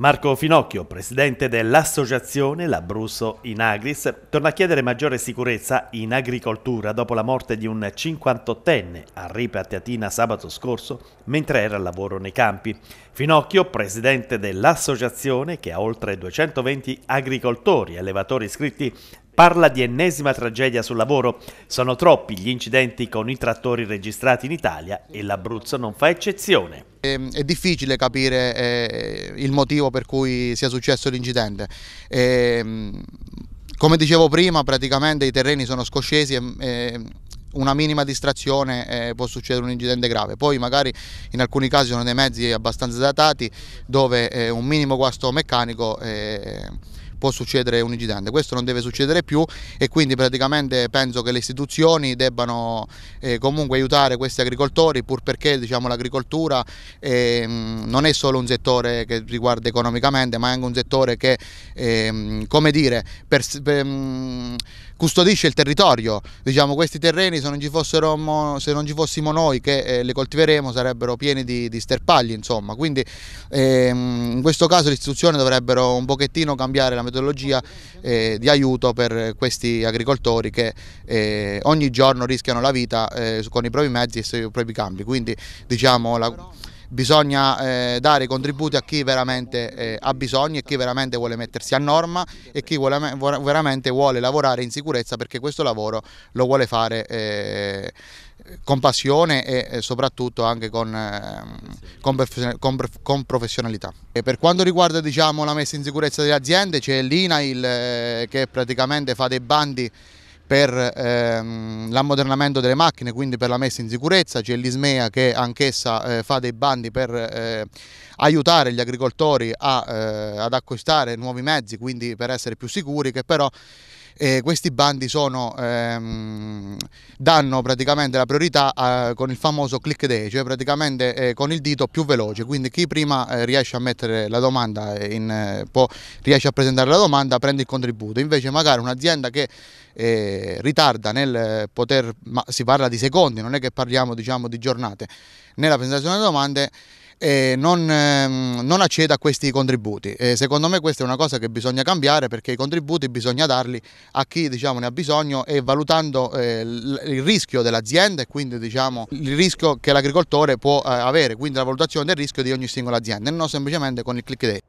Marco Finocchio, presidente dell'associazione Labrusso in Agris, torna a chiedere maggiore sicurezza in agricoltura dopo la morte di un 58enne a Ripa Teatina sabato scorso mentre era al lavoro nei campi. Finocchio, presidente dell'associazione che ha oltre 220 agricoltori e allevatori iscritti, parla di ennesima tragedia sul lavoro. Sono troppi gli incidenti con i trattori registrati in Italia e l'Abruzzo non fa eccezione. Ehm, è difficile capire eh, il motivo per cui sia successo l'incidente. Ehm, come dicevo prima, praticamente i terreni sono scoscesi e, eh, una minima distrazione eh, può succedere un incidente grave. Poi magari in alcuni casi sono dei mezzi abbastanza datati dove eh, un minimo guasto meccanico eh, può succedere un incidente. Questo non deve succedere più e quindi praticamente penso che le istituzioni debbano eh, comunque aiutare questi agricoltori pur perché diciamo, l'agricoltura eh, non è solo un settore che riguarda economicamente ma è anche un settore che eh, come dire, per, per, mm, custodisce il territorio. Diciamo, questi terreni se non ci, fossero, se non ci fossimo noi che eh, li coltiveremo sarebbero pieni di, di sterpagli. Insomma. Quindi ehm, in questo caso le istituzioni dovrebbero un pochettino cambiare la metodologia eh, di aiuto per questi agricoltori che eh, ogni giorno rischiano la vita eh, con i propri mezzi e i propri campi. Quindi diciamo la, bisogna eh, dare contributi a chi veramente eh, ha bisogno e chi veramente vuole mettersi a norma e chi vuole, vuole, veramente vuole lavorare in sicurezza perché questo lavoro lo vuole fare eh, con passione e soprattutto anche con, eh, con, con, con professionalità. E per quanto riguarda diciamo, la messa in sicurezza delle aziende c'è l'INAIL eh, che praticamente fa dei bandi per ehm, l'ammodernamento delle macchine, quindi per la messa in sicurezza, c'è l'Ismea che anch'essa eh, fa dei bandi per eh, aiutare gli agricoltori a, eh, ad acquistare nuovi mezzi, quindi per essere più sicuri, che però eh, questi bandi sono, ehm, danno praticamente la priorità a, eh, con il famoso click day, cioè praticamente eh, con il dito più veloce, quindi chi prima eh, riesce a mettere la domanda, in, eh, può, riesce a presentare la domanda prende il contributo, invece magari un'azienda che eh, ritarda nel poter, ma si parla di secondi, non è che parliamo diciamo di giornate, nella presentazione delle domande eh, non, ehm, non, acceda a questi contributi. Eh, secondo me questa è una cosa che bisogna cambiare perché i contributi bisogna darli a chi diciamo, ne ha bisogno e valutando eh, il rischio dell'azienda e quindi diciamo, il rischio che l'agricoltore può eh, avere, quindi la valutazione del rischio di ogni singola azienda e non semplicemente con il click day.